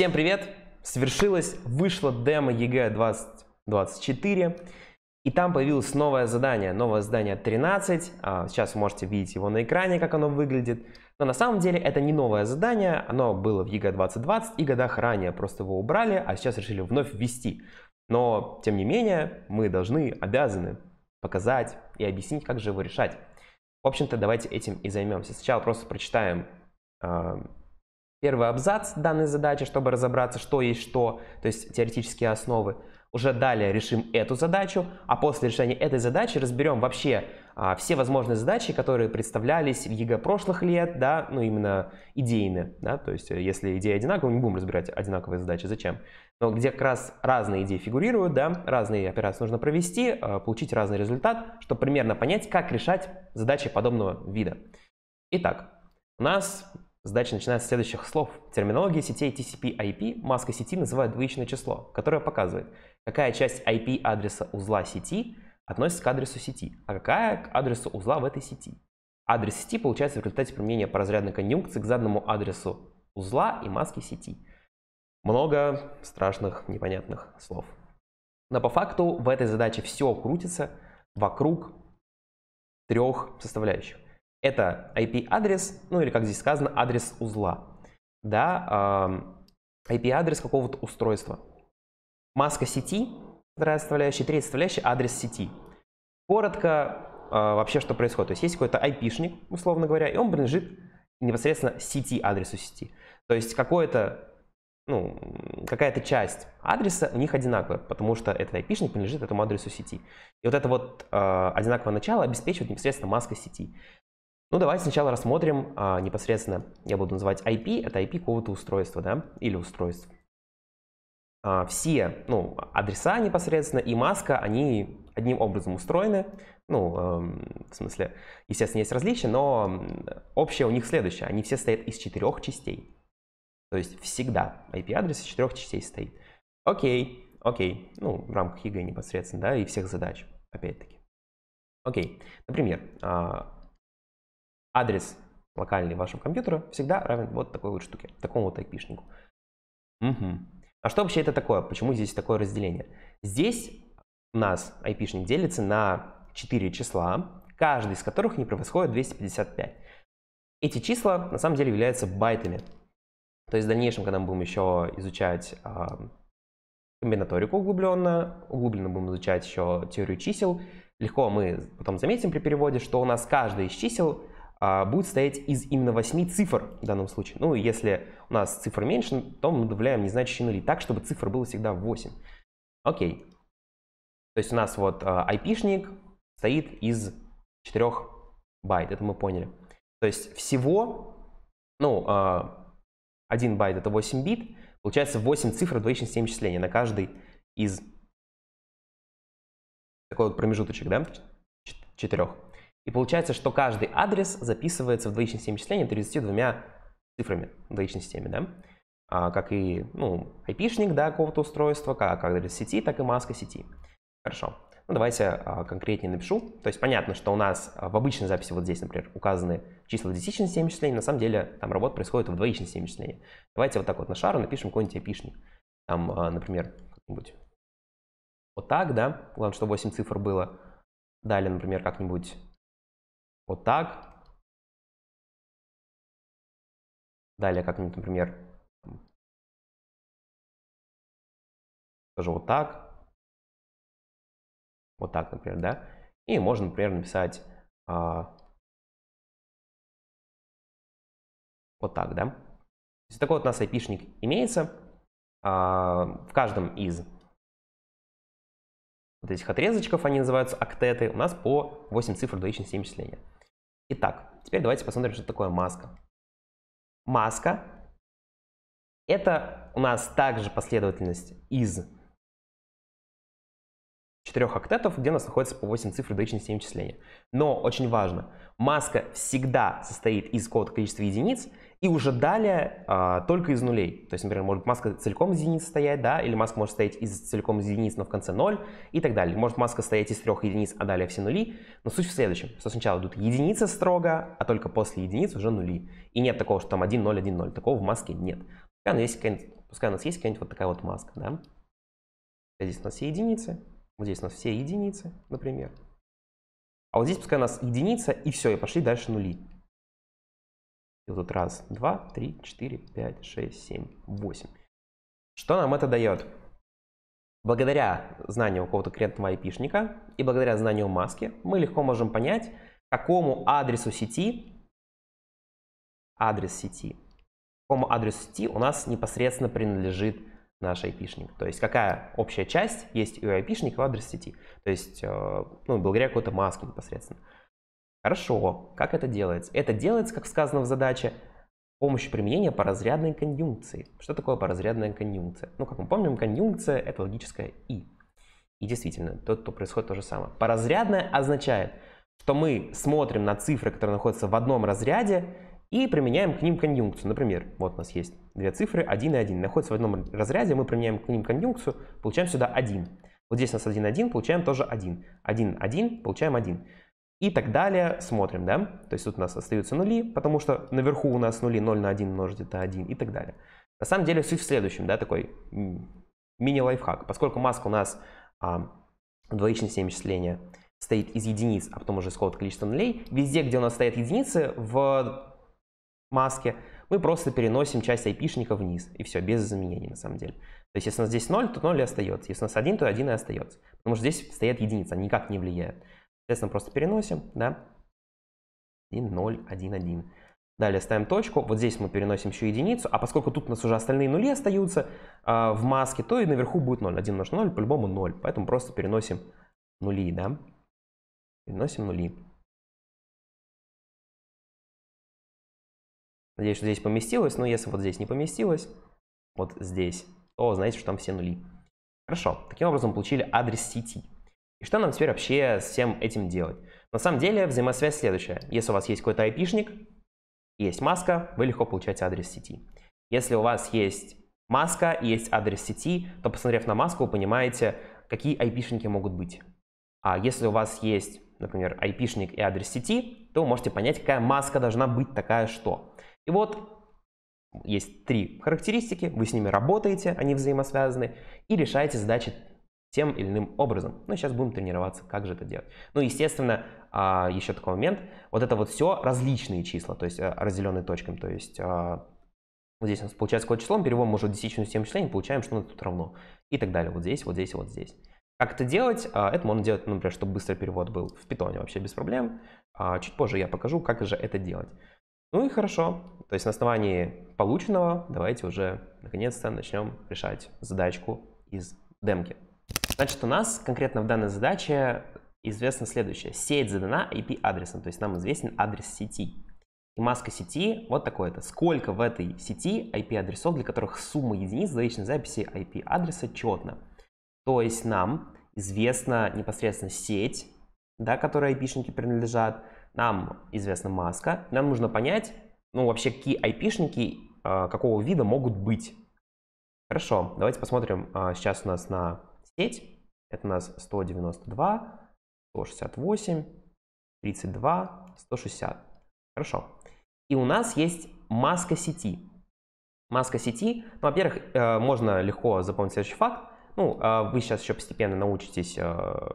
Всем привет! Свершилось, вышло демо ЕГЭ 2024. И там появилось новое задание, новое задание 13. А, сейчас вы можете видеть его на экране, как оно выглядит. Но на самом деле это не новое задание, оно было в ЕГЭ 2020 и годах ранее. Просто его убрали, а сейчас решили вновь ввести. Но, тем не менее, мы должны, обязаны показать и объяснить, как же его решать. В общем-то, давайте этим и займемся. Сначала просто прочитаем а, первый абзац данной задачи, чтобы разобраться, что есть что, то есть теоретические основы. Уже далее решим эту задачу, а после решения этой задачи разберем вообще а, все возможные задачи, которые представлялись в ЕГЭ прошлых лет, да, ну именно идейны, да, то есть э, если идея одинаковая, не будем разбирать одинаковые задачи, зачем? Но где как раз разные идеи фигурируют, да, разные операции нужно провести, а, получить разный результат, чтобы примерно понять, как решать задачи подобного вида. Итак, у нас Задача начинается с следующих слов. Терминология сетей TCP-IP маска сети называют двоичное число, которое показывает, какая часть IP-адреса узла сети относится к адресу сети, а какая к адресу узла в этой сети. Адрес сети получается в результате применения разрядной конъюнкции к заданному адресу узла и маски сети. Много страшных, непонятных слов. Но по факту в этой задаче все крутится вокруг трех составляющих. Это IP-адрес, ну или как здесь сказано, адрес узла. Да, IP-адрес какого-то устройства. Маска сети, вторая составляющая, третья составляющая, адрес сети. Коротко а, вообще что происходит. То есть есть какой-то IP-шник, условно говоря, и он принадлежит непосредственно сети, адресу сети. То есть какое-то ну, какая-то часть адреса у них одинаковая, потому что этот IP-шник принадлежит этому адресу сети. И вот это вот э, одинаковое начало обеспечивает непосредственно маска сети. Ну, давайте сначала рассмотрим а, непосредственно, я буду называть IP, это IP какого-то устройства, да, или устройств. А, все, ну, адреса непосредственно и маска, они одним образом устроены, ну, э, в смысле, естественно, есть различия, но общее у них следующее, они все состоят из четырех частей. То есть всегда IP-адрес из четырех частей состоит. Окей, окей, ну, в рамках ЕГЭ e e непосредственно, да, и всех задач, опять-таки. Окей, например, а, адрес локальный вашего компьютера всегда равен вот такой вот штуке, такому вот айпишнику. Угу. А что вообще это такое? Почему здесь такое разделение? Здесь у нас айпишник делится на 4 числа, каждый из которых не превосходит 255. Эти числа на самом деле являются байтами. То есть в дальнейшем, когда мы будем еще изучать э, комбинаторику углубленно, углубленно будем изучать еще теорию чисел, легко мы потом заметим при переводе, что у нас каждое из чисел а, будет стоять из именно 8 цифр в данном случае. Ну, если у нас цифр меньше, то мы добавляем незначащие нули так, чтобы цифр было всегда 8. Окей. То есть у нас вот IP-шник а, стоит из 4 байт, это мы поняли. То есть всего, ну, 1 а, байт это 8 бит, получается 8 цифр двоичных систем числения на каждый из такой вот промежуточек, да, четырех. И получается, что каждый адрес записывается в двоичной системе числения 32 цифрами в двоичной системе, да? А, как и, ну, шник да, какого-то устройства, как адрес сети, так и маска сети. Хорошо. Ну, давайте а, конкретнее напишу. То есть понятно, что у нас а, в обычной записи вот здесь, например, указаны числа в десятичной системе числения, на самом деле там работа происходит в двоичной системе числения. Давайте вот так вот на шару напишем какой-нибудь IP-шник. Там, а, например, как-нибудь вот так, да, главное, чтобы 8 цифр было. Далее, например, как-нибудь вот так. Далее как-нибудь, например, тоже вот так. Вот так, например, да. И можно, например, написать а, вот так, да. То есть такой вот у нас айпишник имеется а, в каждом из вот этих отрезочков, они называются октеты, у нас по 8 цифр двоичности имя числения. Итак, теперь давайте посмотрим, что такое маска. Маска – это у нас также последовательность из четырех октетов, где у нас находится по 8 цифр до единичной степени числения. Но очень важно, маска всегда состоит из какого количества единиц, и уже далее а, только из нулей. То есть, например, может маска целиком из единиц состоять, да, или маска может состоять из целиком из единиц, но в конце 0 и так далее. Может маска состоять из трех единиц, а далее все нули. Но суть в следующем, что сначала идут единицы строго, а только после единиц уже нули. И нет такого, что там 1, 0, 1, 0. Такого в маске нет. Пускай у нас есть какая-нибудь, пускай у нас есть какая-нибудь вот такая вот маска, да. Здесь у нас все единицы, вот здесь у нас все единицы, например. А вот здесь пускай у нас единица, и все, и пошли дальше нули. И вот тут раз, два, три, четыре, пять, шесть, семь, восемь. Что нам это дает? Благодаря знанию какого-то конкретного айпишника и благодаря знанию маски мы легко можем понять, какому адресу сети, адрес сети, какому адресу сети у нас непосредственно принадлежит наш айпишник. То есть какая общая часть есть у айпишника в адрес сети. То есть, э, ну, благодаря какой-то маске непосредственно. Хорошо, как это делается? Это делается, как сказано в задаче, с помощью применения поразрядной конъюнкции. Что такое поразрядная конъюнкция? Ну, как мы помним, конъюнкция — это логическое «и». И действительно, то, то происходит то же самое. Поразрядная означает, что мы смотрим на цифры, которые находятся в одном разряде, и применяем к ним конъюнкцию. Например, вот у нас есть две цифры, 1 и 1. Находятся в одном разряде, мы применяем к ним конъюнкцию, получаем сюда 1. Вот здесь у нас 1, 1, получаем тоже 1. 1, 1, получаем 1. И так далее смотрим, да? То есть тут у нас остаются нули, потому что наверху у нас нули 0 на 1 умножить это 1 и так далее. На самом деле суть в следующем, да, такой мини-лайфхак. Поскольку маска у нас а, двоичной системе числения состоит из единиц, а потом уже исходит количество нулей, везде, где у нас стоят единицы, в маске, мы просто переносим часть айпишника вниз, и все, без изменений на самом деле. То есть, если у нас здесь 0, то 0 и остается. Если у нас 1, то 1 и остается. Потому что здесь стоят единицы, они никак не влияют. Соответственно, просто переносим, да, 1, 0, 1, 1. Далее ставим точку, вот здесь мы переносим еще единицу, а поскольку тут у нас уже остальные нули остаются э, в маске, то и наверху будет 0. 1 умножить на 0, по-любому 0, поэтому просто переносим нули, да, переносим нули. Надеюсь, что здесь поместилось, но если вот здесь не поместилось, вот здесь, то знаете, что там все нули. Хорошо, таким образом получили адрес сети. И что нам теперь вообще с всем этим делать? На самом деле взаимосвязь следующая. Если у вас есть какой-то айпишник, есть маска, вы легко получаете адрес сети. Если у вас есть маска и есть адрес сети, то, посмотрев на маску, вы понимаете, какие айпишники могут быть. А если у вас есть, например, айпишник и адрес сети, то вы можете понять, какая маска должна быть такая что. И вот есть три характеристики, вы с ними работаете, они взаимосвязаны, и решаете задачи тем или иным образом. Ну, сейчас будем тренироваться, как же это делать. Ну, естественно, а, еще такой момент, вот это вот все различные числа, то есть э, разделенные точками, то есть а, здесь у нас получается какое число, мы переводим уже десятичную систему числений, получаем, что оно тут равно, и так далее, вот здесь, вот здесь, вот здесь. Как это делать? А, это можно делать, например, чтобы быстрый перевод был в питоне вообще без проблем. Чуть позже я покажу, как же это делать. Ну и хорошо. То есть на основании полученного давайте уже наконец-то начнем решать задачку из демки. Значит, у нас конкретно в данной задаче известно следующее. Сеть задана IP-адресом, то есть нам известен адрес сети. И маска сети вот такое-то. Сколько в этой сети IP-адресов, для которых сумма единиц заичной записи IP-адреса четна. То есть нам известна непосредственно сеть, да, которой IP-шники принадлежат, нам известна маска, нам нужно понять, ну, вообще, какие айпишники э, какого вида могут быть. Хорошо, давайте посмотрим. А, сейчас у нас на сеть. Это у нас 192, 168, 32, 160. Хорошо. И у нас есть маска сети. Маска сети, ну, во-первых, э, можно легко запомнить следующий факт. Ну, а вы сейчас еще постепенно научитесь э,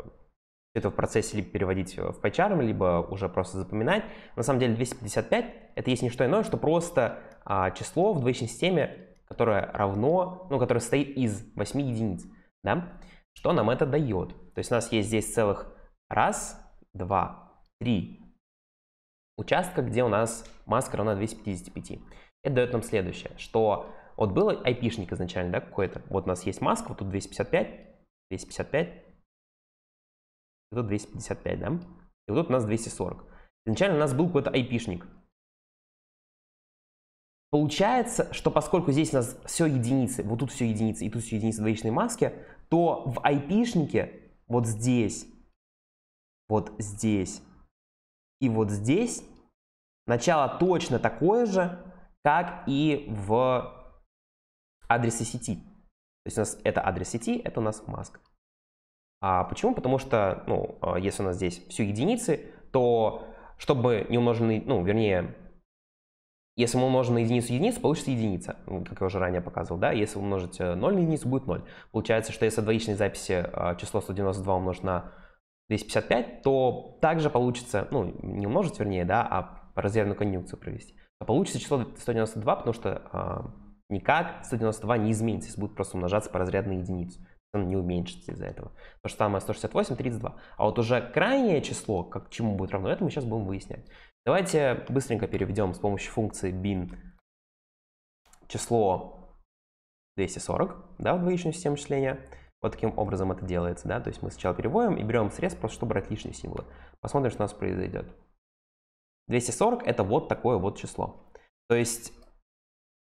это в процессе либо переводить э, в PyCharm, либо уже просто запоминать. На самом деле 255 это есть не что иное, что просто а, число в двоичной системе, которое равно, ну, которое состоит из 8 единиц. Да? Что нам это дает? То есть у нас есть здесь целых раз, два, три участка, где у нас маска равна 255. Это дает нам следующее, что вот был IP-шник изначально, да, какой-то. Вот у нас есть маска, вот тут 255, 255, и 255, да? И вот тут у нас 240. Изначально у нас был какой-то айпишник. Получается, что поскольку здесь у нас все единицы, вот тут все единицы и тут все единицы двоичной маски, то в айпишнике вот здесь, вот здесь и вот здесь начало точно такое же, как и в адресе сети. То есть у нас это адрес сети, это у нас маска. А почему? Потому что, ну, а, если у нас здесь все единицы, то чтобы не умноженный, ну, вернее, если мы умножим на единицу единицу, получится единица, как я уже ранее показывал, да, если умножить 0 э, на единицу, будет 0. Получается, что если в двоичной записи а, число 192 умножить на 255, то также получится, ну, не умножить, вернее, да, а разрядную конъюнкцию провести. А получится число 192, потому что э, никак 192 не изменится, если будет просто умножаться по разрядной единице он не уменьшится из-за этого. То же самое 168, 32. А вот уже крайнее число, как чему будет равно, это мы сейчас будем выяснять. Давайте быстренько переведем с помощью функции bin число 240 да, в двоичную систему числения. Вот таким образом это делается. Да? То есть мы сначала переводим и берем срез, просто чтобы брать лишние символы. Посмотрим, что у нас произойдет. 240 это вот такое вот число. То есть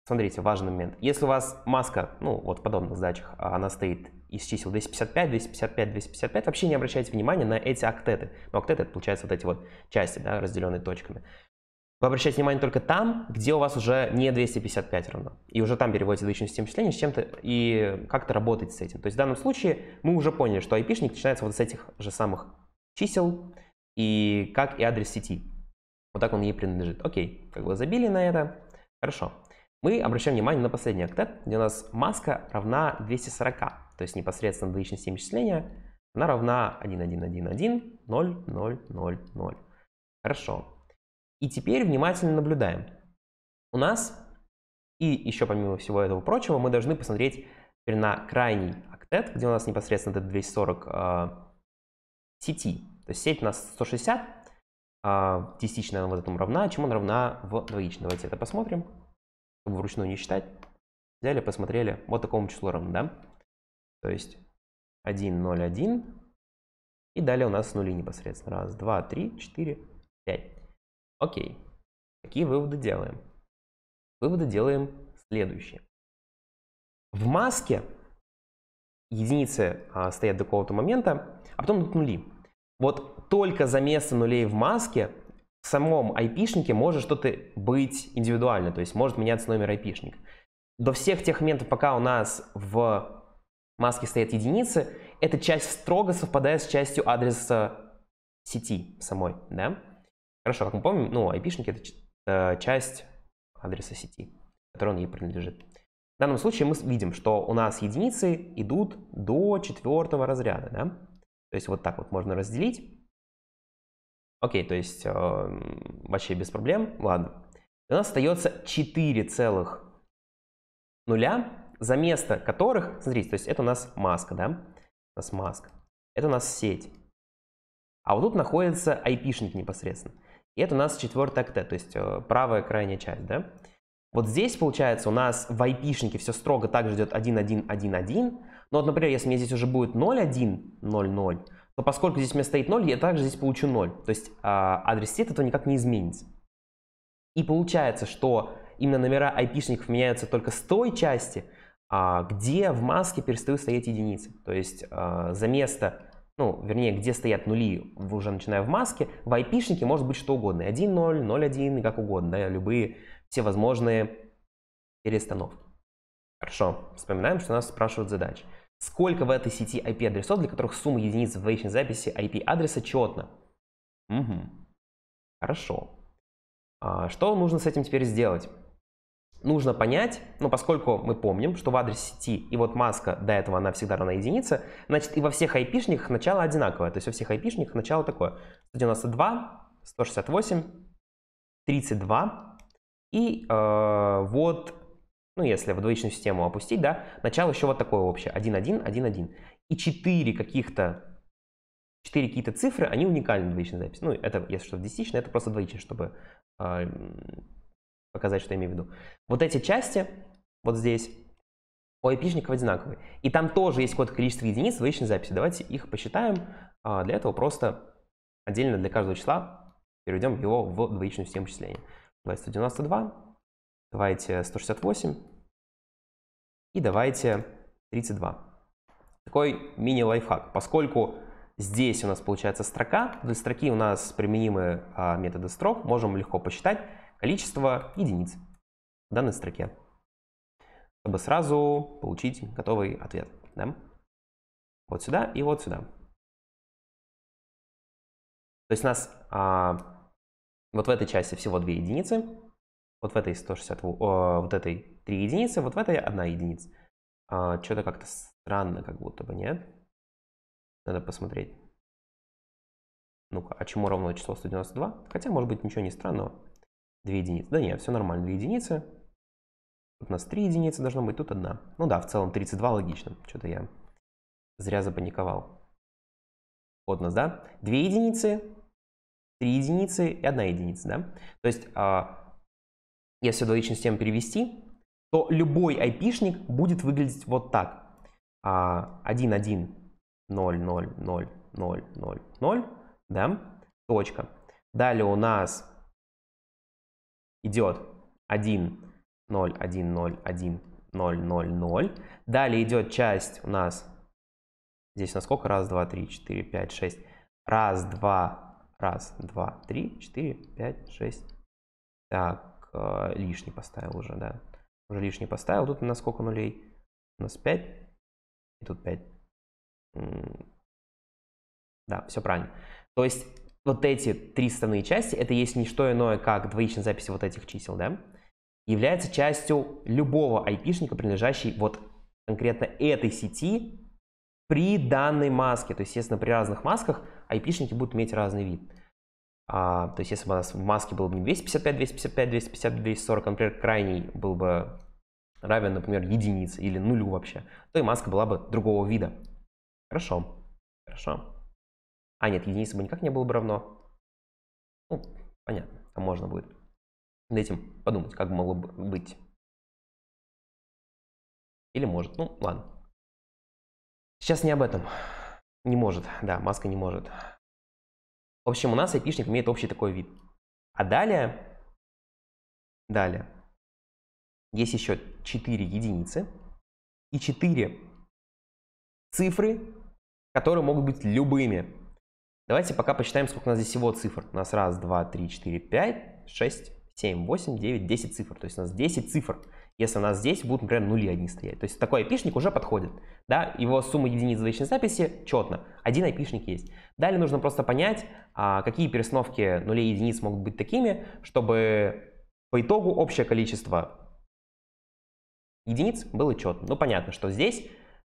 Смотрите, важный момент. Если у вас маска, ну, вот в подобных задачах, а она стоит из чисел 255, 255, 255, вообще не обращайте внимания на эти октеты. Но октеты, это получается вот эти вот части, да, разделенные точками. Вы обращаете внимание только там, где у вас уже не 255 равно. И уже там переводите единичную систему числения с чем-то и как-то работаете с этим. То есть в данном случае мы уже поняли, что IP-шник начинается вот с этих же самых чисел, и как и адрес сети. Вот так он ей принадлежит. Окей, как бы забили на это. Хорошо. Мы обращаем внимание на последний октет, где у нас маска равна 240, то есть непосредственно двоичной системе она равна 1, 1, 1, 1, 0, 0, 0, 0. Хорошо. И теперь внимательно наблюдаем. У нас, и еще помимо всего этого прочего, мы должны посмотреть теперь на крайний октет, где у нас непосредственно этот 240 э, а, сети. То есть сеть у нас 160, э, десятичная она вот этому равна, чем она равна в двоичной. Давайте это посмотрим чтобы вручную не считать, взяли, посмотрели, вот такому числу равно, да? То есть 1, 0, 1. И далее у нас нули непосредственно. Раз, два, три, четыре, пять. Окей. Какие выводы делаем? Выводы делаем следующие. В маске единицы а, стоят до какого-то момента, а потом нули. Вот только за место нулей в маске в самом айпишнике может что-то быть индивидуально, то есть может меняться номер айпишника. До всех тех моментов, пока у нас в маске стоят единицы, эта часть строго совпадает с частью адреса сети самой, да? Хорошо, как мы помним, ну, айпишники — это э, часть адреса сети, которой он ей принадлежит. В данном случае мы видим, что у нас единицы идут до четвертого разряда, да? То есть вот так вот можно разделить. Окей, то есть э, вообще без проблем. Ладно. У нас остается 4 целых нуля, за место которых, смотрите, то есть это у нас маска, да? У нас маска. Это у нас сеть. А вот тут находится айпишник непосредственно. И это у нас четвертая КТ, то есть э, правая крайняя часть, да? Вот здесь, получается, у нас в айпишнике все строго также идет 1.1.1.1. Но вот, например, если у меня здесь уже будет 0.1.0.0, то поскольку здесь у меня стоит 0, я также здесь получу 0. То есть а, адрес сети этого никак не изменится. И получается, что именно номера IP-шников меняются только с той части, а, где в маске перестают стоять единицы. То есть а, за место, ну, вернее, где стоят нули, уже начиная в маске, в IP-шнике может быть что угодно. 1.0, 0.1 и как угодно, да, любые все возможные перестановки. Хорошо, вспоминаем, что нас спрашивают задачи сколько в этой сети IP-адресов, для которых сумма единиц в вещной записи IP-адреса четна. Угу. Хорошо. А что нужно с этим теперь сделать? Нужно понять, ну, поскольку мы помним, что в адресе сети и вот маска до этого она всегда равна единице, значит и во всех IP-шниках начало одинаковое. То есть во всех IP-шниках начало такое. 192, 168, 32 и э, вот ну, если в двоичную систему опустить, да, начало еще вот такое общее, 1, 1, 1, 1. И 4 каких-то, 4 какие-то цифры, они уникальны в двоичной записи. Ну, это, если что, в десятичной, это просто двоичное, чтобы э, показать, что я имею в виду. Вот эти части, вот здесь, у айпишников одинаковые. И там тоже есть какое-то количество единиц в двоичной записи. Давайте их посчитаем. А для этого просто отдельно для каждого числа переведем его в двоичную систему числения. 292 Давайте 168 и давайте 32. Такой мини-лайфхак, поскольку здесь у нас получается строка, для строки у нас применимы а, методы строк, можем легко посчитать количество единиц в данной строке, чтобы сразу получить готовый ответ. Да? Вот сюда и вот сюда. То есть у нас а, вот в этой части всего две единицы, вот в этой 160, а, вот этой 3 единицы, вот в этой 1 единица. А, Что-то как-то странно, как будто бы, нет? Надо посмотреть. Ну-ка, а чему равно число 192? Хотя, может быть, ничего не странного. 2 единицы. Да нет, все нормально, 2 единицы. Тут у нас 3 единицы должно быть, тут одна. Ну да, в целом 32 логично. Что-то я зря запаниковал. Вот у нас, да? 2 единицы, 3 единицы и 1 единица, да? То есть а, если аналогичную систему перевести, то любой айпишник будет выглядеть вот так. 1, 1, 0, 0, 0, 0, 0, 0, да, точка. Далее у нас идет 1, 0, 1, 0, 1, 0, 0, 0. Далее идет часть у нас, здесь на сколько? Раз, два, три, четыре, пять, шесть. Раз, два, раз, два, три, четыре, пять, шесть. Так, Э, лишний поставил уже, да. Уже лишний поставил. Тут у нас сколько нулей? У нас 5. И тут 5. Да, все правильно. То есть вот эти три составные части, это есть не что иное, как двоичная запись вот этих чисел, да, является частью любого айпишника, принадлежащей вот конкретно этой сети при данной маске. То есть, естественно, при разных масках айпишники будут иметь разный вид. А, то есть, если бы у нас в маске было бы не 255, 255, 250, 240, например, крайний был бы равен, например, единице или нулю вообще, то и маска была бы другого вида. Хорошо. Хорошо. А, нет, единица бы никак не было бы равно. Ну, понятно, там можно будет над этим подумать, как бы могло быть. Или может, ну ладно. Сейчас не об этом. Не может, да, маска не может. В общем, у нас айпишник имеет общий такой вид. А далее, далее, есть еще 4 единицы и 4 цифры, которые могут быть любыми. Давайте пока посчитаем, сколько у нас здесь всего цифр. У нас 1, 2, 3, 4, 5, 6, 7, 8, 9, 10 цифр. То есть у нас 10 цифр если у нас здесь будут, например, нули одни стоять. То есть такой айпишник уже подходит. Да? Его сумма единиц заичной записи четно. Один айпишник есть. Далее нужно просто понять, а, какие перестановки нулей и единиц могут быть такими, чтобы по итогу общее количество единиц было четным. Ну, понятно, что здесь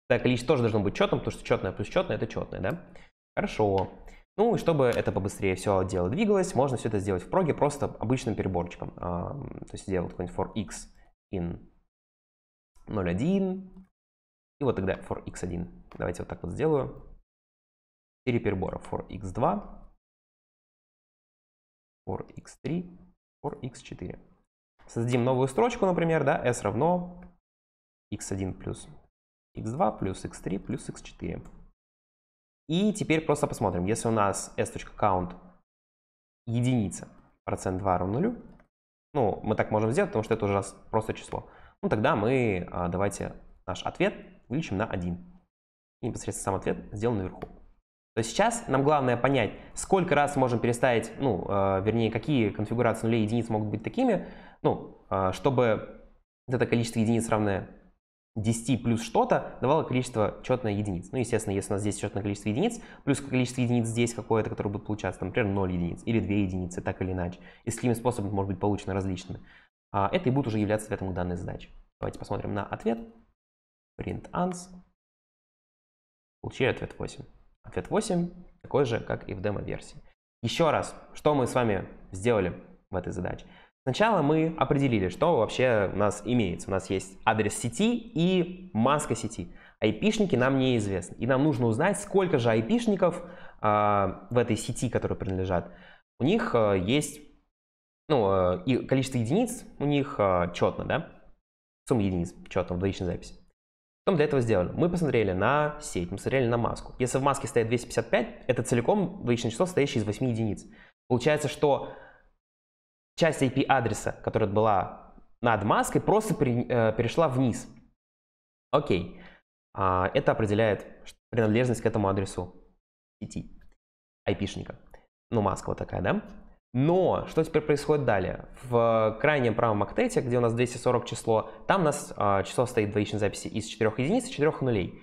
это количество тоже должно быть четным, потому что четное плюс четное – это четное, да? Хорошо. Ну, и чтобы это побыстрее все дело двигалось, можно все это сделать в проге просто обычным переборчиком. То есть сделать какой-нибудь for x in 0,1 и вот тогда for x1. Давайте вот так вот сделаю. 4 перебора for x2, for x3, for x4. Создадим новую строчку, например, да, s равно x1 плюс x2 плюс x3 плюс x4. И теперь просто посмотрим, если у нас s.count единица, процент 2 равно нулю, ну, мы так можем сделать, потому что это уже просто число. Ну, тогда мы а, давайте наш ответ увеличим на 1. И непосредственно сам ответ сделан наверху. То есть сейчас нам главное понять, сколько раз можем переставить, ну, э, вернее, какие конфигурации нулей и единиц могут быть такими, ну, э, чтобы это количество единиц равное 10 плюс что-то давало количество четных единиц. Ну, естественно, если у нас здесь четное количество единиц, плюс количество единиц здесь какое-то, которое будет получаться, например, 0 единиц или 2 единицы, так или иначе. И с какими способами может быть получено различными. А, это и будет уже являться ответом к данной задаче. Давайте посмотрим на ответ. Print ans. Получили ответ 8. Ответ 8 такой же, как и в демо-версии. Еще раз, что мы с вами сделали в этой задаче? Сначала мы определили, что вообще у нас имеется. У нас есть адрес сети и маска сети. Айпишники нам неизвестны. И нам нужно узнать, сколько же айпишников э, в этой сети, которые принадлежат. У них э, есть ну, э, и количество единиц, у них э, четно, да? Сумма единиц четно в двоичной записи. Что мы для этого сделали? Мы посмотрели на сеть, мы смотрели на маску. Если в маске стоит 255, это целиком двоичное число, состоящее из 8 единиц. Получается, что часть IP-адреса, которая была над маской, просто при, э, перешла вниз. Окей. А, это определяет принадлежность к этому адресу сети шника Ну, маска вот такая, да? Но что теперь происходит далее? В крайнем правом октете, где у нас 240 число, там у нас э, число стоит двоичной записи из 4 единиц и 4 нулей.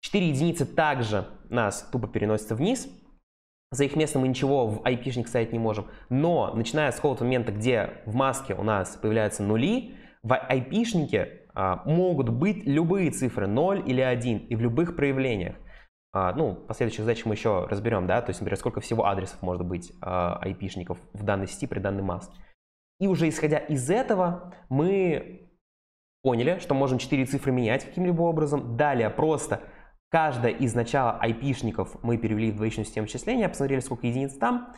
4 единицы также нас тупо переносятся вниз – за их место мы ничего в айпишник ставить не можем. Но, начиная с какого-то момента, где в маске у нас появляются нули, в айпишнике а, могут быть любые цифры 0 или 1 и в любых проявлениях. А, ну, последующих задач мы еще разберем, да, то есть, например, сколько всего адресов может быть а, айпишников в данной сети при данной маске. И уже исходя из этого, мы поняли, что можем 4 цифры менять каким-либо образом. Далее просто Каждое из начала IP-шников мы перевели в двоичную систему вычисления, посмотрели, сколько единиц там.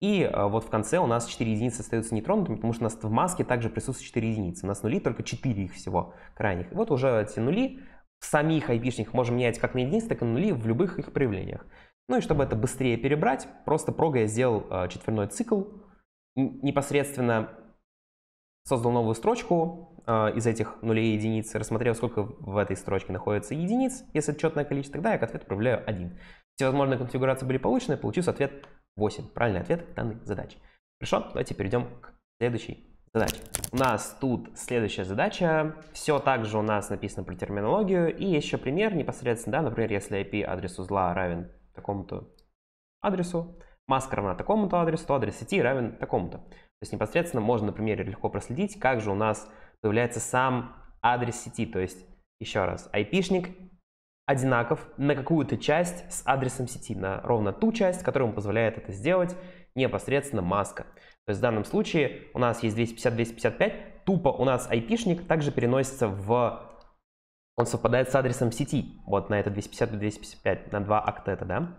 И э, вот в конце у нас 4 единицы остаются нетронутыми, потому что у нас в маске также присутствуют 4 единицы. У нас нули только 4 их всего крайних. И вот уже эти нули в самих айпишниках можем менять как на единицы, так и на нули в любых их проявлениях. Ну и чтобы это быстрее перебрать, просто прога я сделал э, четверной цикл, непосредственно создал новую строчку, а, из этих нулей и единиц, рассмотрел, сколько в этой строчке находится единиц, если это четное количество, тогда я к ответу отправляю 1. Все возможные конфигурации были получены, получился ответ 8. Правильный ответ данной задачи. Хорошо, давайте перейдем к следующей задаче. У нас тут следующая задача. Все также у нас написано про терминологию. И еще пример непосредственно, да, например, если IP-адрес узла равен такому-то адресу, маска равна такому-то адресу, то адрес сети равен такому-то. То есть непосредственно можно например легко проследить, как же у нас появляется сам адрес сети. То есть, еще раз, айпишник одинаков на какую-то часть с адресом сети, на ровно ту часть, которая ему позволяет это сделать непосредственно маска. То есть в данном случае у нас есть 250-255, тупо у нас айпишник также переносится в... Он совпадает с адресом сети, вот на это 250-255, на два октета, да?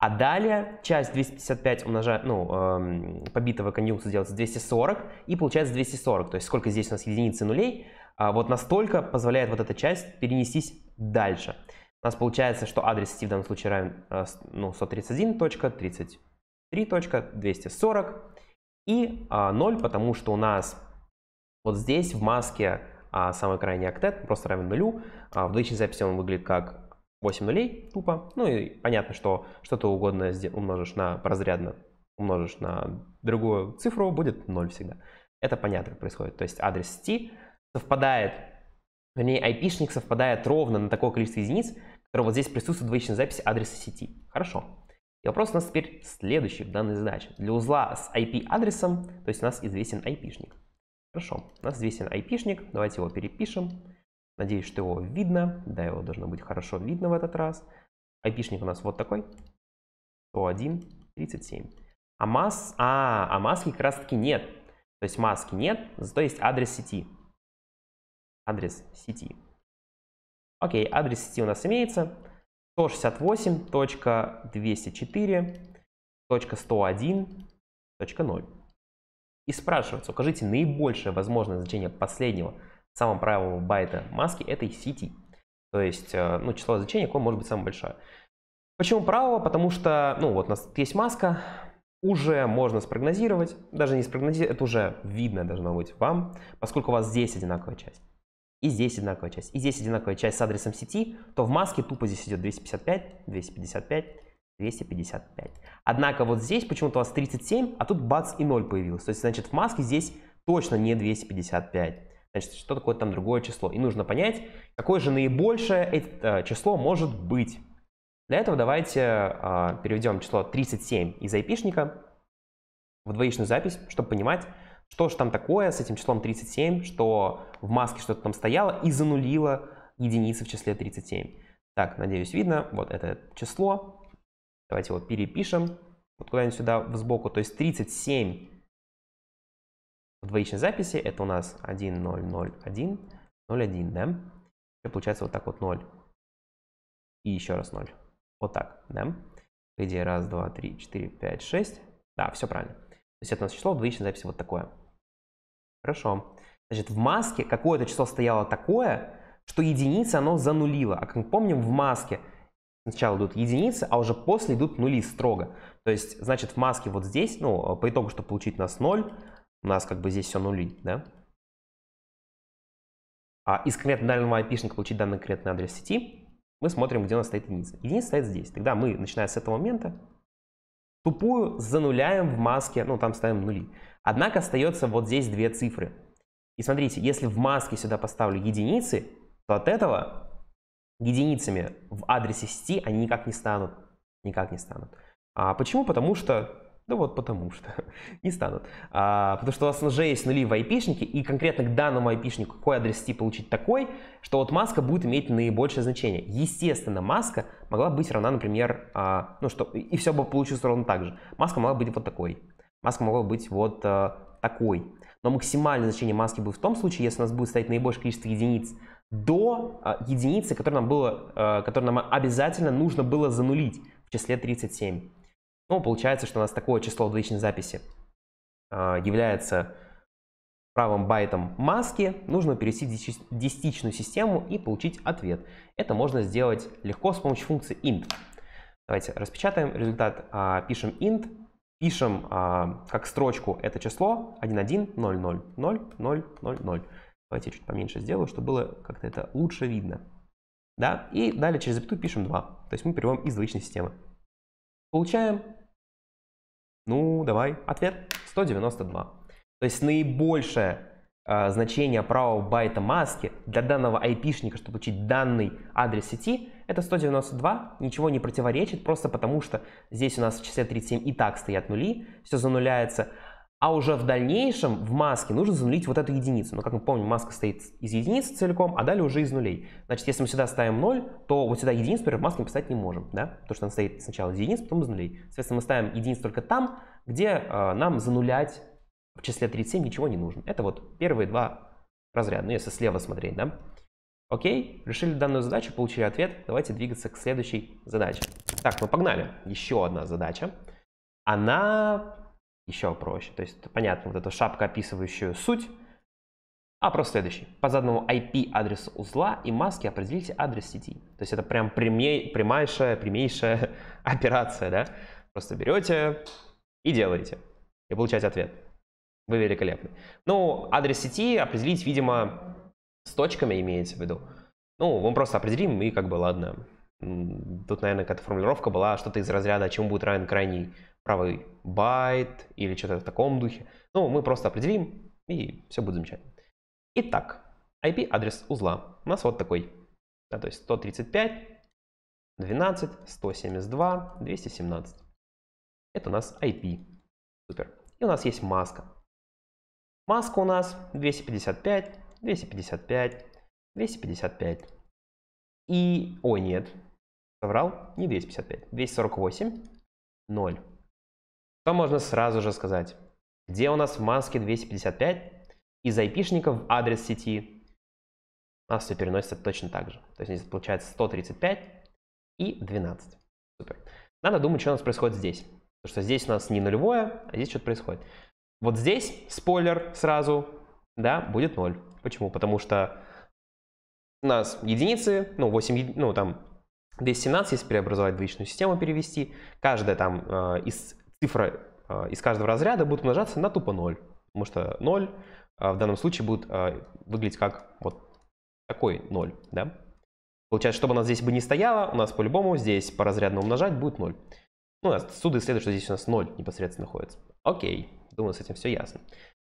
А далее часть 255 умножаем, ну, эм, побитого конъюнкса делается 240, и получается 240. То есть сколько здесь у нас единиц и нулей, а вот настолько позволяет вот эта часть перенестись дальше. У нас получается, что адрес сети в данном случае равен э, ну, 131.33.240 и э, а, 0, потому что у нас вот здесь в маске а самый крайний октет просто равен нулю. А в двоичной записи он выглядит как 8 нулей тупо. Ну и понятно, что что-то угодно умножишь на разрядно, умножишь на другую цифру, будет 0 всегда. Это понятно, как происходит. То есть адрес сети совпадает, вернее, айпишник совпадает ровно на такое количество единиц, которое вот здесь присутствует в двоичной записи адреса сети. Хорошо. И вопрос у нас теперь следующий в данной задаче. Для узла с IP-адресом, то есть у нас известен айпишник. Хорошо, у нас известен айпишник, давайте его перепишем. Надеюсь, что его видно. Да, его должно быть хорошо видно в этот раз. Айпишник у нас вот такой. 101, А, мас... а, а маски как раз таки нет. То есть маски нет, зато есть адрес сети. Адрес сети. Окей, адрес сети у нас имеется. 168.204.101.0. И спрашивается, укажите наибольшее возможное значение последнего самого правого байта маски этой сети. То есть, э, ну, число значений, какое может быть самое большое. Почему правого? Потому что, ну, вот у нас есть маска, уже можно спрогнозировать, даже не спрогнозировать, это уже видно должно быть вам, поскольку у вас здесь одинаковая часть, и здесь одинаковая часть, и здесь одинаковая часть с адресом сети, то в маске тупо здесь идет 255, 255, 255. Однако вот здесь почему-то у вас 37, а тут бац и 0 появилось. То есть, значит, в маске здесь точно не 255. Значит, что такое там другое число. И нужно понять, какое же наибольшее это э, число может быть. Для этого давайте а, переведем число 37 из айпишника в двоичную запись, чтобы понимать, что же там такое с этим числом 37, что в маске что-то там стояло и занулило единицы в числе 37. Так, надеюсь, видно. Вот это число. Давайте его перепишем вот куда-нибудь сюда сбоку. То есть 37 в двоичной записи это у нас 1, 0, 0, 1, 0, 1, да? Все получается вот так вот 0. И еще раз 0. Вот так, да? По идее, раз, два, три, четыре, пять, шесть. Да, все правильно. То есть это у нас число в двоичной записи вот такое. Хорошо. Значит, в маске какое-то число стояло такое, что единица оно занулило. А как мы помним, в маске сначала идут единицы, а уже после идут нули строго. То есть, значит, в маске вот здесь, ну, по итогу, чтобы получить у нас 0, у нас как бы здесь все нули, да? А из конкретного IP-шника получить данный конкретный адрес сети, мы смотрим, где у нас стоит единица. Единица стоит здесь. Тогда мы, начиная с этого момента, тупую зануляем в маске, ну, там ставим нули. Однако остается вот здесь две цифры. И смотрите, если в маске сюда поставлю единицы, то от этого единицами в адресе сети они никак не станут. Никак не станут. А почему? Потому что да ну, вот потому что не станут. А, потому что у вас уже есть нулевые айпишники, и конкретно к данному айпишнику какой адрес сети типа получить такой, что вот маска будет иметь наибольшее значение. Естественно, маска могла быть равна, например, а, ну что, и все бы получилось ровно так же. Маска могла быть вот такой. Маска могла быть вот а, такой. Но максимальное значение маски будет в том случае, если у нас будет стоять наибольшее количество единиц до а, единицы, которую нам, было, а, которую нам обязательно нужно было занулить в числе 37. Ну, получается, что у нас такое число в двоичной записи а, является правым байтом маски, нужно перейти в десятичную систему и получить ответ. Это можно сделать легко с помощью функции int. Давайте распечатаем результат, а, пишем int, пишем а, как строчку это число 11000000. Давайте чуть поменьше сделаю, чтобы было как-то это лучше видно. Да? И далее через запятую пишем 2. То есть мы переводим из двоичной системы. Получаем, ну, давай, ответ 192. То есть наибольшее э, значение правого байта маски для данного айпишника, чтобы получить данный адрес сети, это 192, ничего не противоречит, просто потому что здесь у нас в числе 37 и так стоят нули, все зануляется, а уже в дальнейшем в маске нужно занулить вот эту единицу. Но, ну, как мы помним, маска стоит из единицы целиком, а далее уже из нулей. Значит, если мы сюда ставим 0, то вот сюда единицу, например, в маске написать не можем, да? Потому что она стоит сначала из единиц, потом из нулей. Соответственно, мы ставим единицу только там, где э, нам занулять в числе 37 ничего не нужно. Это вот первые два разряда, ну, если слева смотреть, да? Окей, решили данную задачу, получили ответ. Давайте двигаться к следующей задаче. Так, ну погнали. Еще одна задача. Она еще проще. То есть понятно, вот эту шапку, описывающую суть. А про следующий. По заданному IP-адресу узла и маске определите адрес сети. То есть это прям прямей, прямейшая, прямейшая операция, да? Просто берете и делаете. И получаете ответ. Вы великолепны. Ну, адрес сети определить, видимо, с точками имеется в виду. Ну, мы просто определим и как бы ладно. Тут, наверное, какая-то формулировка была, что-то из разряда, а чем будет равен крайний правый байт или что-то в таком духе. Ну, мы просто определим, и все будет замечательно. Итак, IP-адрес узла у нас вот такой. Да, то есть 135, 12, 172, 217. Это у нас IP. Супер. И у нас есть маска. Маска у нас 255, 255, 255. И, ой, нет, соврал, не 255, 248, 0 то можно сразу же сказать, где у нас в маске 255 из айпишников адрес сети у нас все переносится точно так же. То есть здесь получается 135 и 12. Супер. Надо думать, что у нас происходит здесь. Потому что здесь у нас не нулевое, а здесь что-то происходит. Вот здесь, спойлер сразу, да, будет 0. Почему? Потому что у нас единицы, ну, 8, ну, там, 217, если преобразовать в личную систему, перевести, каждая там э, из цифра э, из каждого разряда будет умножаться на тупо 0. Потому что 0 э, в данном случае будет э, выглядеть как вот такой 0. Да? Получается, чтобы она здесь бы не стояла, у нас по-любому здесь по разрядному умножать будет 0. Ну, отсюда следует, что здесь у нас 0 непосредственно находится. Окей, думаю, с этим все ясно.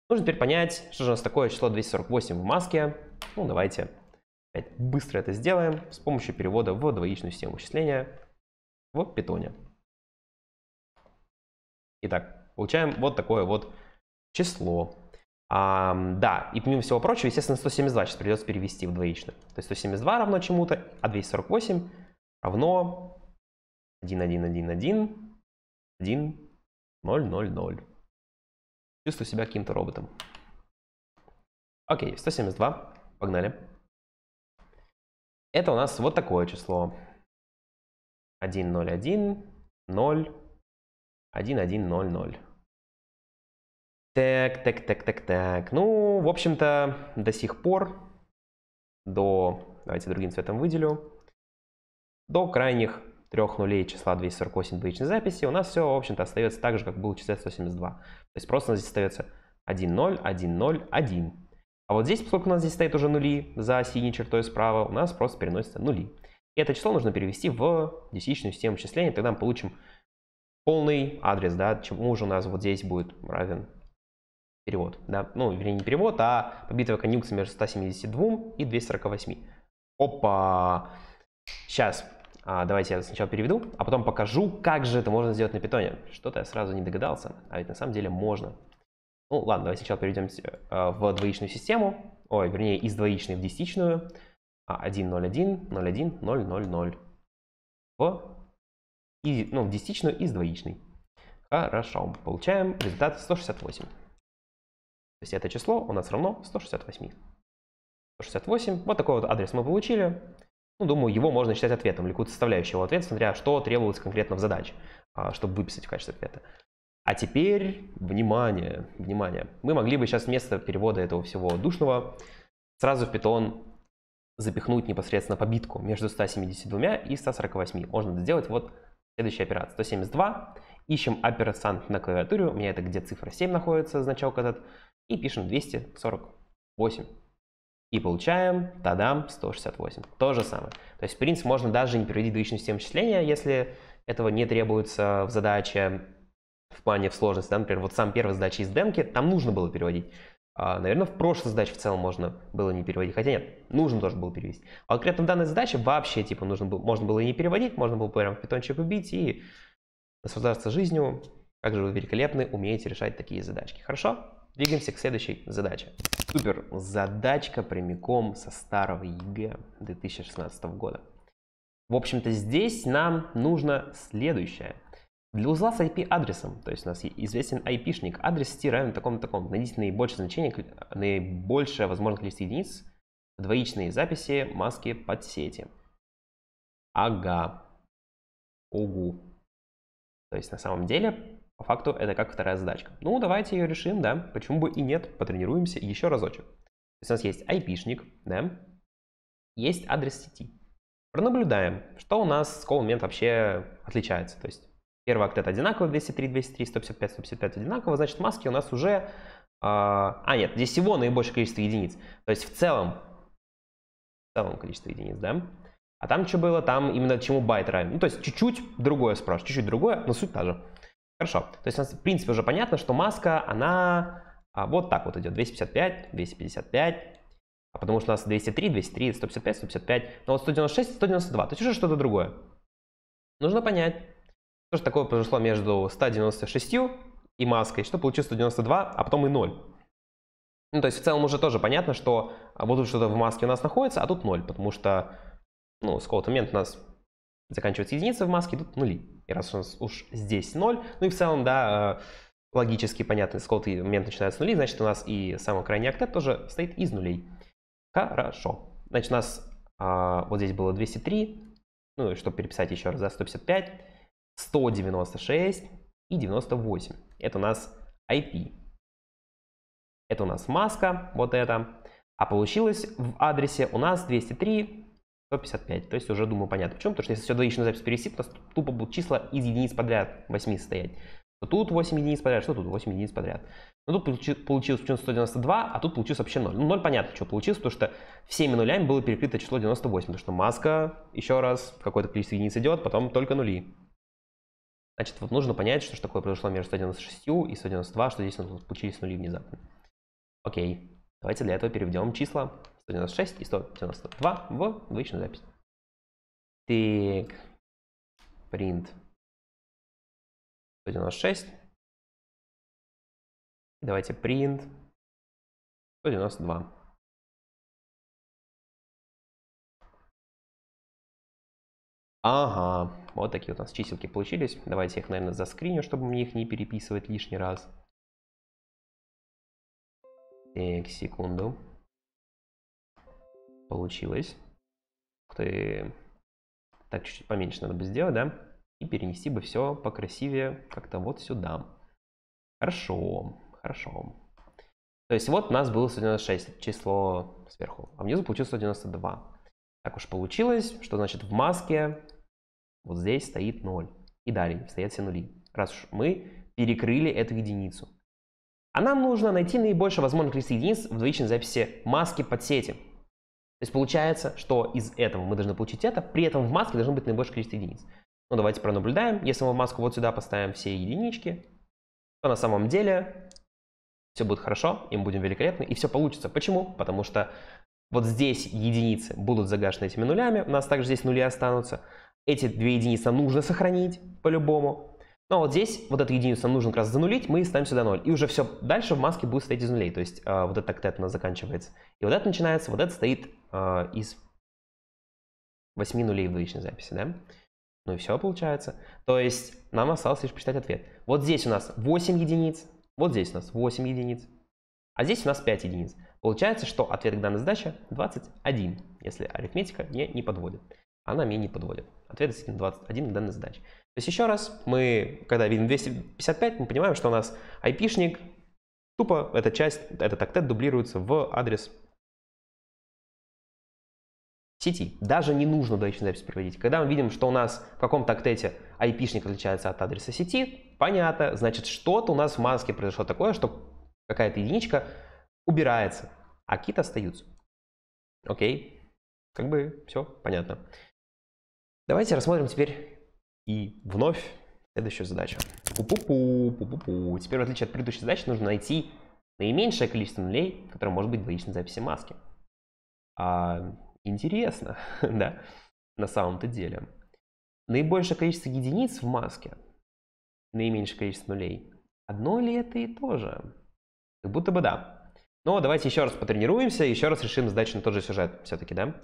Нужно теперь понять, что же у нас такое число 248 в маске. Ну, давайте быстро это сделаем с помощью перевода в двоичную систему вычисления в питоне. Итак, получаем вот такое вот число. А, да, и помимо всего прочего, естественно, 172 сейчас придется перевести в двоичное. То есть 172 равно чему-то, а 248 равно 1, 1, 1, 1, 1, 0, 0, 0. Чувствую себя каким-то роботом. Окей, 172. Погнали. Это у нас вот такое число. 1, 0, 1, 0, 1100. Так, так, так, так, так. Ну, в общем-то, до сих пор, до, давайте другим цветом выделю, до крайних трех нулей числа 248 двоичной записи у нас все, в общем-то, остается так же, как было число 172. То есть просто у нас здесь остается 1, 0, 1, 0, 1. А вот здесь, поскольку у нас здесь стоит уже нули за синей чертой справа, у нас просто переносятся нули. И это число нужно перевести в десятичную систему числения, тогда мы получим полный адрес, да, чему же у нас вот здесь будет равен перевод, да, ну, вернее, не перевод, а побитая конъюнкция между 172 и 248. Опа! Сейчас, а, давайте я сначала переведу, а потом покажу, как же это можно сделать на питоне. Что-то я сразу не догадался, а ведь на самом деле можно. Ну, ладно, давайте сначала перейдем э, в двоичную систему, ой, вернее, из двоичной в десятичную, 1, 0, 1, 0, 1, 0, 0, 0, и, ну, десятичную и с двоичной. Хорошо, получаем результат 168. То есть это число у нас равно 168. 168, вот такой вот адрес мы получили. Ну, думаю, его можно считать ответом или какую-то составляющую ответ, смотря что требуется конкретно в задаче, а, чтобы выписать в качестве ответа. А теперь, внимание, внимание, мы могли бы сейчас вместо перевода этого всего душного сразу в питон запихнуть непосредственно побитку между 172 и 148. Можно это сделать вот Следующая операция 172. Ищем оперант на клавиатуре. У меня это где цифра 7 находится, значок этот. И пишем 248. И получаем, тадам, 168. То же самое. То есть, в принципе, можно даже не переводить двоичную систему числения, если этого не требуется в задаче в плане в сложности. Да? Например, вот сам первый задача из демки, там нужно было переводить. А, наверное, в прошлой задаче в целом можно было не переводить. Хотя нет, нужно тоже было перевести. А вот конкретно в данной задаче вообще, типа, нужно было, можно было и не переводить, можно было прям в питончик убить и наслаждаться жизнью. Как же вы великолепны, умеете решать такие задачки. Хорошо? Двигаемся к следующей задаче. Супер задачка прямиком со старого ЕГЭ 2016 года. В общем-то, здесь нам нужно следующее – для узла с IP-адресом, то есть у нас известен IP-шник, адрес сети равен такому-такому, найдите наибольшее значение, наибольшее возможное количество единиц, двоичные записи, маски под сети. Ага. Огу. То есть на самом деле, по факту, это как вторая задачка. Ну, давайте ее решим, да, почему бы и нет, потренируемся еще разочек. То есть у нас есть IP-шник, да, есть адрес сети. Пронаблюдаем, что у нас с какого вообще отличается. То есть Первый октет одинаково, 203, 203, 155, 155 одинаково, значит маски у нас уже... А, а, нет, здесь всего наибольшее количество единиц. То есть в целом... В целом количество единиц, да? А там что было? Там именно чему байт равен. Ну, то есть чуть-чуть другое спрашиваю, чуть-чуть другое, но суть та же. Хорошо. То есть у нас, в принципе, уже понятно, что маска, она а, вот так вот идет. 255, 255, а потому что у нас 203, 203, 155, 155, но вот 196, 192. То есть уже что-то другое. Нужно понять, что же такое произошло между 196 и маской, что получил 192, а потом и 0? Ну, то есть в целом уже тоже понятно, что а, вот тут что-то в маске у нас находится, а тут 0, потому что, ну, с какого-то момента у нас заканчивается единица в маске, тут нули. И раз у нас уж здесь 0, ну и в целом, да, э, логически понятно, с какого-то момента начинается нули, значит у нас и самый крайний октет тоже стоит из нулей. Хорошо. Значит, у нас а, вот здесь было 203, ну, чтобы переписать еще раз, да, 155. 196 и 98. Это у нас IP. Это у нас маска, вот это. А получилось в адресе у нас 203 155. То есть уже, думаю, понятно. Почему? Потому что если все двоичную запись перевести, у нас тупо будут числа из единиц подряд 8 стоять. Что тут 8 единиц подряд, что тут 8 единиц подряд. Ну тут получилось почему 192, а тут получилось вообще 0. Ну 0 понятно, что получилось, потому что всеми нулями было перекрыто число 98, потому что маска, еще раз, какое-то количество единиц идет, потом только нули. Значит, вот нужно понять, что, же такое произошло между 196 и 192, что здесь вот получились нули внезапно. Окей, давайте для этого переведем числа 196 и 192 в двоичную запись. Так, print 196. Давайте print 192. Ага, вот такие вот у нас чиселки получились. Давайте их, наверное, заскриню, чтобы мне их не переписывать лишний раз. Так, секунду. Получилось. Ух ты. Так, чуть-чуть поменьше надо бы сделать, да? И перенести бы все покрасивее как-то вот сюда. Хорошо, хорошо. То есть вот у нас было 196 число сверху, а внизу получилось 192. Так уж получилось, что значит в маске вот здесь стоит 0. И далее стоят все нули. Раз уж мы перекрыли эту единицу. А нам нужно найти наибольшее возможное количество единиц в двоичной записи маски под сети. То есть получается, что из этого мы должны получить это, при этом в маске должно быть наибольшее количество единиц. Ну давайте пронаблюдаем. Если мы в маску вот сюда поставим все единички, то на самом деле все будет хорошо, им будем великолепны, и все получится. Почему? Потому что вот здесь единицы будут загашены этими нулями, у нас также здесь нули останутся. Эти две единицы нужно сохранить по-любому. Но вот здесь вот эту единицу нам нужно как раз занулить, мы ставим сюда 0. И уже все дальше в маске будет стоять из нулей. То есть э, вот это октет у нас заканчивается. И вот это начинается, вот это стоит э, из 8 нулей в двоичной записи, да? Ну и все получается. То есть нам осталось лишь посчитать ответ. Вот здесь у нас 8 единиц, вот здесь у нас 8 единиц, а здесь у нас 5 единиц. Получается, что ответ к данной задаче 21, если арифметика не, не подводит она меня не подводит. Ответ действительно 21 на данной задаче. То есть еще раз, мы, когда видим 255, мы понимаем, что у нас ip-шник тупо эта часть, этот октет дублируется в адрес сети. Даже не нужно доичную запись приводить. Когда мы видим, что у нас в каком-то октете шник отличается от адреса сети, понятно, значит что-то у нас в маске произошло такое, что какая-то единичка убирается, а какие-то остаются. Окей, как бы все понятно. Давайте рассмотрим теперь и вновь следующую задачу. Пу-пу-пу, пу-пу-пу. Теперь, в отличие от предыдущей задачи, нужно найти наименьшее количество нулей, которое может быть в двоичной записи маски. А, интересно, да, на самом-то деле. Наибольшее количество единиц в маске, наименьшее количество нулей, одно ли это и то же? Как будто бы да. Но давайте еще раз потренируемся, еще раз решим задачу на тот же сюжет все-таки, да?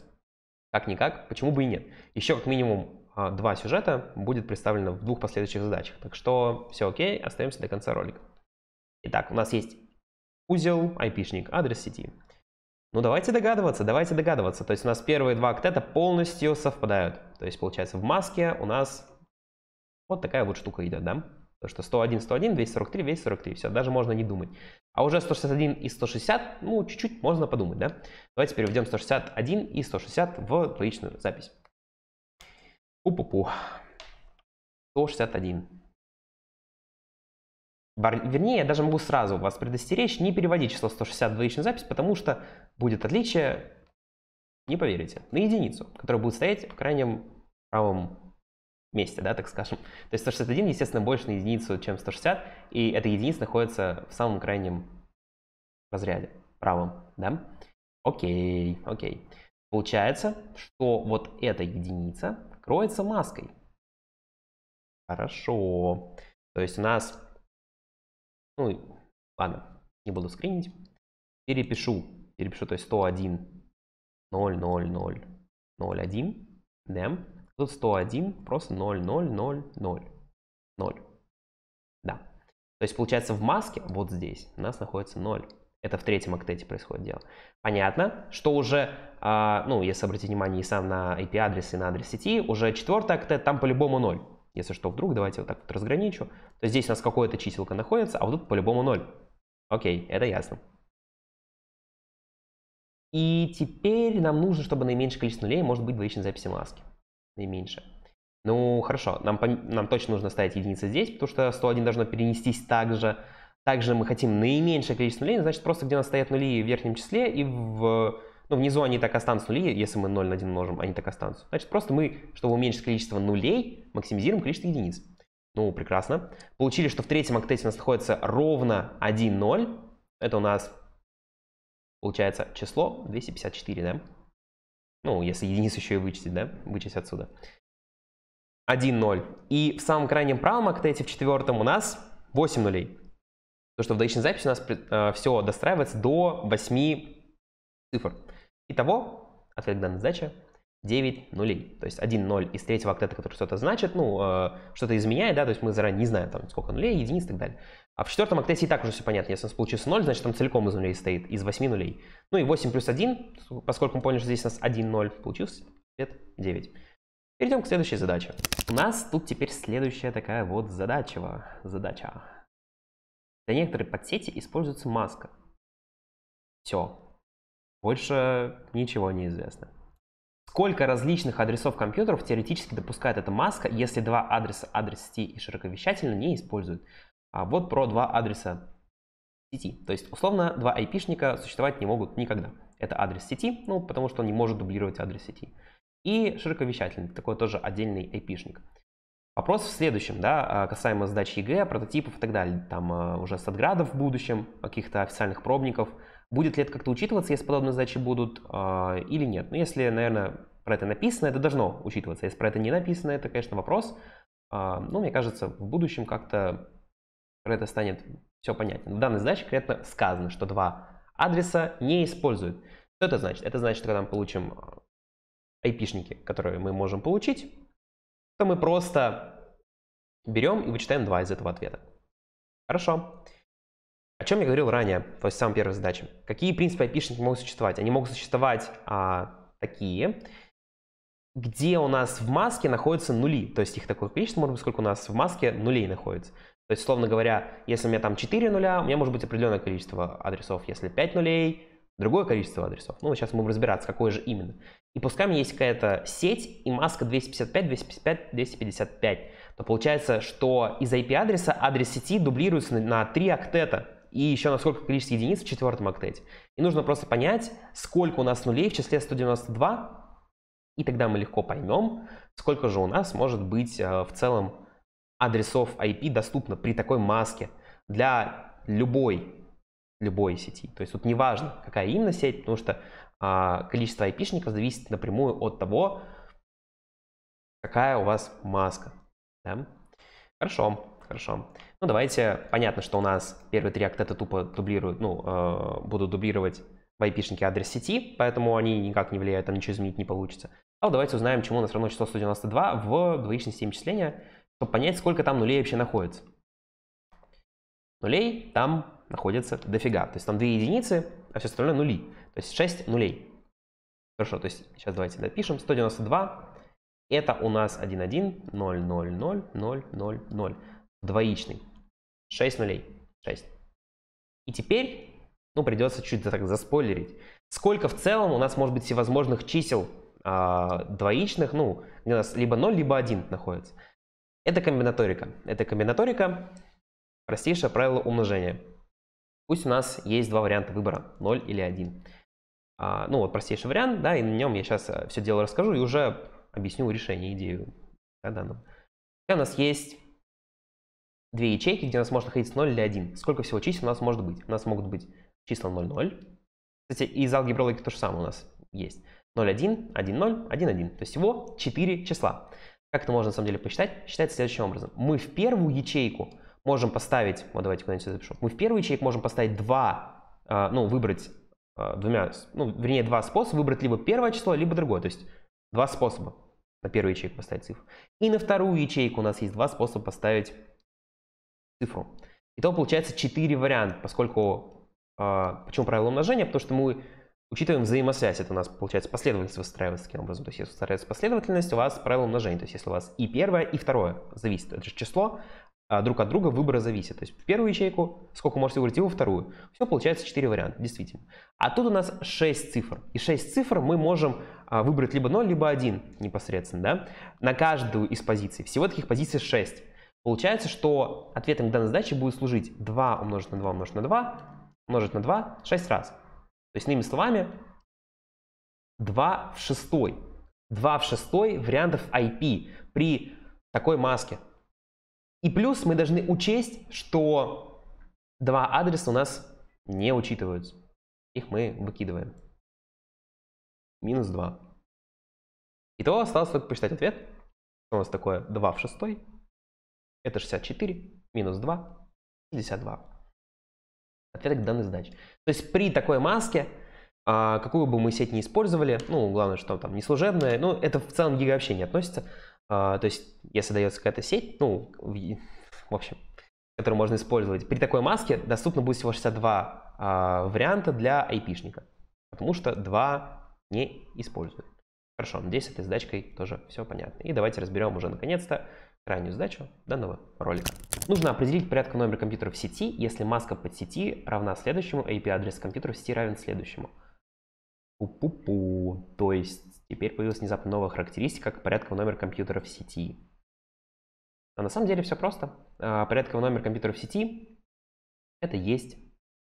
Как-никак, почему бы и нет. Еще как минимум а, два сюжета будет представлено в двух последующих задачах. Так что все окей, остаемся до конца ролика. Итак, у нас есть узел, айпишник, адрес сети. Ну давайте догадываться, давайте догадываться. То есть у нас первые два октета полностью совпадают. То есть получается в маске у нас вот такая вот штука идет, да? То что 101, 101, 243, 243, все, даже можно не думать. А уже 161 и 160, ну, чуть-чуть можно подумать, да? Давайте переведем 161 и 160 в логичную запись. Пу-пу-пу. 161. Бар... Вернее, я даже могу сразу вас предостеречь, не переводить число 160 в логичную запись, потому что будет отличие, не поверите, на единицу, которая будет стоять в крайнем правом месте, да, так скажем. То есть 161, естественно, больше на единицу, чем 160, и эта единица находится в самом крайнем разряде, правом, да? Окей, окей. Получается, что вот эта единица кроется маской. Хорошо. То есть у нас... Ну, ладно, не буду скринить. Перепишу. Перепишу, то есть 101, 0, 0, 0, 0, 1, да? Тут 101, просто 0, 0, 0, 0, 0. Да. То есть, получается, в маске, вот здесь, у нас находится 0. Это в третьем октете происходит дело. Понятно, что уже, э, ну, если обратить внимание и сам на IP-адрес, и на адрес сети, уже четвертый октет, там по-любому 0. Если что, вдруг, давайте вот так вот разграничу. То здесь у нас какое-то чиселка находится, а вот тут по-любому 0. Окей, это ясно. И теперь нам нужно, чтобы наименьшее количество нулей может быть в двоичной записи маски и меньше. Ну, хорошо, нам, нам точно нужно ставить единицы здесь, потому что 101 должно перенестись также. Также мы хотим наименьшее количество нулей, значит, просто где у нас стоят нули в верхнем числе и в... Ну, внизу они так останутся нули, если мы 0 на 1 умножим, они так останутся. Значит, просто мы, чтобы уменьшить количество нулей, максимизируем количество единиц. Ну, прекрасно. Получили, что в третьем октете у нас находится ровно 1, 0. Это у нас, получается, число 254, да? Ну, если единицу еще и вычесть, да, вычесть отсюда. 1-0. И в самом крайнем правом октете, в четвертом, у нас 8 нулей. Потому что в доичной записи у нас э, все достраивается до 8 цифр. Итого, ответ данной задачи 9 нулей. То есть 1 0 из третьего октета, который что-то значит, ну, э, что-то изменяет, да, то есть мы заранее не знаем, там, сколько нулей, единиц и так далее. А в четвертом октете и так уже все понятно. Если у нас получится 0, значит, там целиком из нулей стоит, из 8 нулей. Ну и 8 плюс 1, поскольку мы поняли, что здесь у нас 1 0, получился ответ 9. Перейдем к следующей задаче. У нас тут теперь следующая такая вот задача. задача. Для некоторых подсети используется маска. Все. Больше ничего не известно. Сколько различных адресов компьютеров теоретически допускает эта маска, если два адреса, адрес сети и широковещательно не используют? А вот про два адреса сети. То есть, условно, два айпишника существовать не могут никогда. Это адрес сети, ну, потому что он не может дублировать адрес сети. И широковещательный, такой тоже отдельный айпишник. Вопрос в следующем, да, а, касаемо сдачи ЕГЭ, прототипов и так далее. Там а, уже садградов в будущем, каких-то официальных пробников – Будет ли это как-то учитываться, если подобные задачи будут э, или нет? Ну, если, наверное, про это написано, это должно учитываться. Если про это не написано, это, конечно, вопрос. Э, ну, мне кажется, в будущем как-то про это станет все понятно. В данной задаче конкретно сказано, что два адреса не используют. Что это значит? Это значит, когда мы получим а, айпишники, которые мы можем получить, то мы просто берем и вычитаем два из этого ответа. Хорошо. О чем я говорил ранее, то есть самая первая задача. Какие принципы айпишники могут существовать? Они могут существовать а, такие, где у нас в маске находятся нули. То есть их такое количество может быть, сколько у нас в маске нулей находится. То есть, словно говоря, если у меня там 4 нуля, у меня может быть определенное количество адресов. Если 5 нулей, другое количество адресов. Ну, сейчас мы будем разбираться, какое же именно. И пускай у меня есть какая-то сеть и маска 255, 255, 255, то получается, что из IP-адреса адрес сети дублируется на 3 октета и еще на сколько количество единиц в четвертом октете. И нужно просто понять, сколько у нас нулей в числе 192, и тогда мы легко поймем, сколько же у нас может быть э, в целом адресов IP доступно при такой маске для любой, любой сети. То есть тут неважно, какая именно сеть, потому что а, количество IP-шников зависит напрямую от того, какая у вас маска. Да? Хорошо, хорошо. Ну, давайте, понятно, что у нас первые три актета тупо дублируют, ну, э, будут дублировать в айпишнике адрес сети, поэтому они никак не влияют, там ничего изменить не получится. А вот давайте узнаем, чему у нас равно число 192 в двоичной системе числения, чтобы понять, сколько там нулей вообще находится. Нулей там находится дофига. То есть там две единицы, а все остальное нули. То есть 6 нулей. Хорошо, то есть сейчас давайте допишем. 192 это у нас 1, 1, 0, 0, 0, 0, 0, 0. Двоичный. 6 нулей. 6. И теперь, ну, придется чуть чуть так заспойлерить. Сколько в целом у нас может быть всевозможных чисел а, двоичных, ну, где у нас либо 0, либо 1 находится. Это комбинаторика. Это комбинаторика, простейшее правило умножения. Пусть у нас есть два варианта выбора, 0 или 1. А, ну, вот простейший вариант, да, и на нем я сейчас а, все дело расскажу и уже объясню решение, идею да, данным. И у нас есть две ячейки, где у нас может находиться 0 или 1. Сколько всего чисел у нас может быть? У нас могут быть числа 0, 0. Кстати, из алгебры то же самое у нас есть. 0, 1, 1, 0, 1, 1. То есть всего 4 числа. Как это можно на самом деле посчитать? Считается следующим образом. Мы в первую ячейку можем поставить... Вот давайте куда-нибудь запишу. Мы в первую ячейку можем поставить 2, а, ну, выбрать а, двумя... Ну, вернее, два способа. Выбрать либо первое число, либо другое. То есть два способа на первую ячейку поставить цифру. И на вторую ячейку у нас есть два способа поставить цифру. Итого получается 4 варианта, поскольку... Э, почему правило умножения? Потому что мы учитываем взаимосвязь. Это у нас, получается, последовательность выстраивается таким образом. То есть, если выстраивается последовательность, у вас правило умножения. То есть, если у вас и первое, и второе зависит. Это же число а друг от друга выбора зависит. То есть, в первую ячейку сколько можете выбрать, и во вторую. Все получается 4 варианта, действительно. А тут у нас 6 цифр. И 6 цифр мы можем а, выбрать либо 0, либо 1 непосредственно, да, на каждую из позиций. Всего таких позиций 6. Получается, что ответом к данной задаче будет служить 2 умножить на 2 умножить на 2 умножить на 2 6 раз. То есть, иными словами, 2 в 6. 2 в 6 вариантов IP при такой маске. И плюс мы должны учесть, что два адреса у нас не учитываются. Их мы выкидываем. Минус 2. Итого осталось только посчитать ответ. Что у нас такое 2 в 6. Это 64 минус 2, 52. Ответ к данной задаче. То есть при такой маске, а, какую бы мы сеть не использовали, ну, главное, что там не служебная, ну, это в целом гига вообще не относится. А, то есть если дается какая-то сеть, ну, в общем, которую можно использовать, при такой маске доступно будет всего 62 а, варианта для айпишника, потому что 2 не используют. Хорошо, надеюсь, с этой задачкой тоже все понятно. И давайте разберем уже наконец-то крайнюю задачу данного ролика. Нужно определить порядка номер компьютеров в сети, если маска под сети равна следующему, а IP-адрес компьютера в сети равен следующему. Пу-пу-пу. То есть теперь появилась внезапно новая характеристика, как порядковый номер компьютера в сети. А на самом деле все просто. А, порядковый номер компьютеров в сети — это есть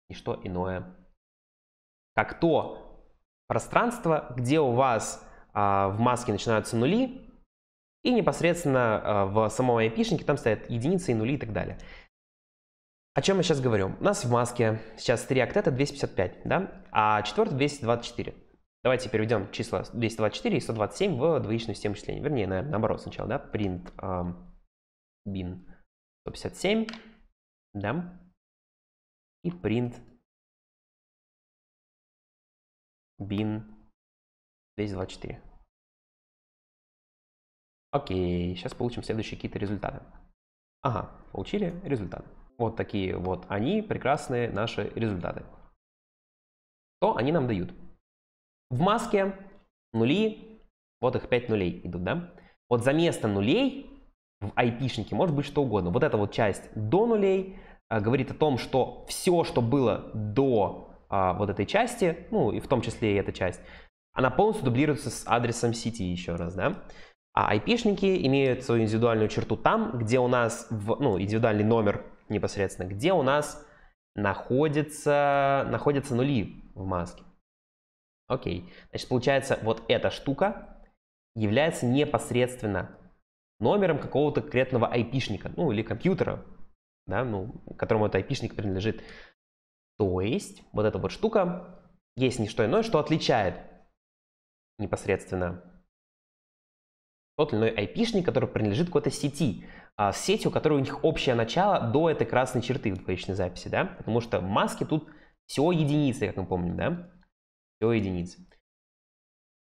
и что иное. Как то пространство, где у вас а, в маске начинаются нули, и непосредственно э, в самом айпишнике там стоят единицы и нули и так далее. О чем мы сейчас говорим? У нас в маске сейчас 3 октета 255, да? а четвертый 224. Давайте переведем числа 224 и 127 в двоичную систему числения. Вернее, на, наоборот сначала, да? Print эм, bin 157, да? И print bin 224. Окей, сейчас получим следующие какие-то результаты. Ага, получили результаты. Вот такие вот они, прекрасные наши результаты. Что они нам дают? В маске нули, вот их 5 нулей идут, да? Вот за место нулей в айпишнике может быть что угодно. Вот эта вот часть до нулей а, говорит о том, что все, что было до а, вот этой части, ну и в том числе и эта часть, она полностью дублируется с адресом сети еще раз, да? А айпишники имеют свою индивидуальную черту там, где у нас, в, ну, индивидуальный номер непосредственно, где у нас находится, находятся нули в маске. Окей, значит, получается, вот эта штука является непосредственно номером какого-то конкретного айпишника, ну, или компьютера, да, ну, которому этот айпишник принадлежит. То есть, вот эта вот штука есть не что иное, что отличает непосредственно тот или иной айпишник, который принадлежит какой-то сети, а, с сетью, у которой у них общее начало до этой красной черты в двоичной записи, да, потому что маски тут все единицы, как мы помним, да, все единицы.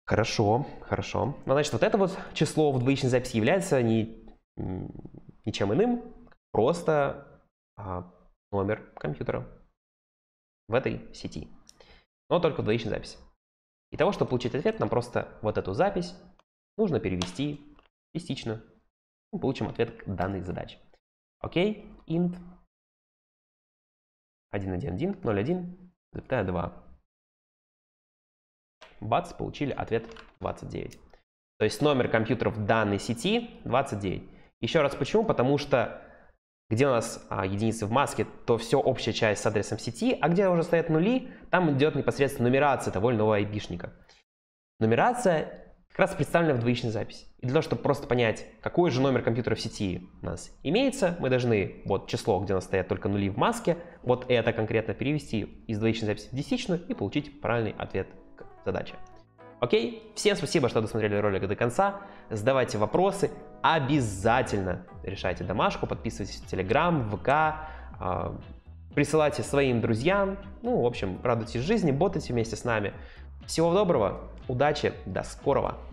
Хорошо, хорошо. Ну, значит, вот это вот число в двоичной записи является не, ничем иным, просто а, номер компьютера в этой сети, но только в двоичной записи. И того, чтобы получить ответ, нам просто вот эту запись нужно перевести частично. Мы получим ответ к данной задаче. Окей, int 1.1.1.0.1.2. Бац, получили ответ 29. То есть номер компьютеров данной сети 29. Еще раз почему? Потому что где у нас а, единицы в маске, то все общая часть с адресом сети, а где уже стоят нули, там идет непосредственно нумерация того или иного айпишника. Нумерация как раз представлена в двоичной записи. И для того, чтобы просто понять, какой же номер компьютера в сети у нас имеется, мы должны вот число, где у нас стоят только нули в маске, вот это конкретно перевести из двоичной записи в десятичную и получить правильный ответ к задаче. Окей? Всем спасибо, что досмотрели ролик до конца. Задавайте вопросы, обязательно решайте домашку, подписывайтесь в Телеграм, ВК, а, присылайте своим друзьям. Ну, в общем, радуйтесь жизни, ботайте вместе с нами. Всего доброго, Удачи, до скорого!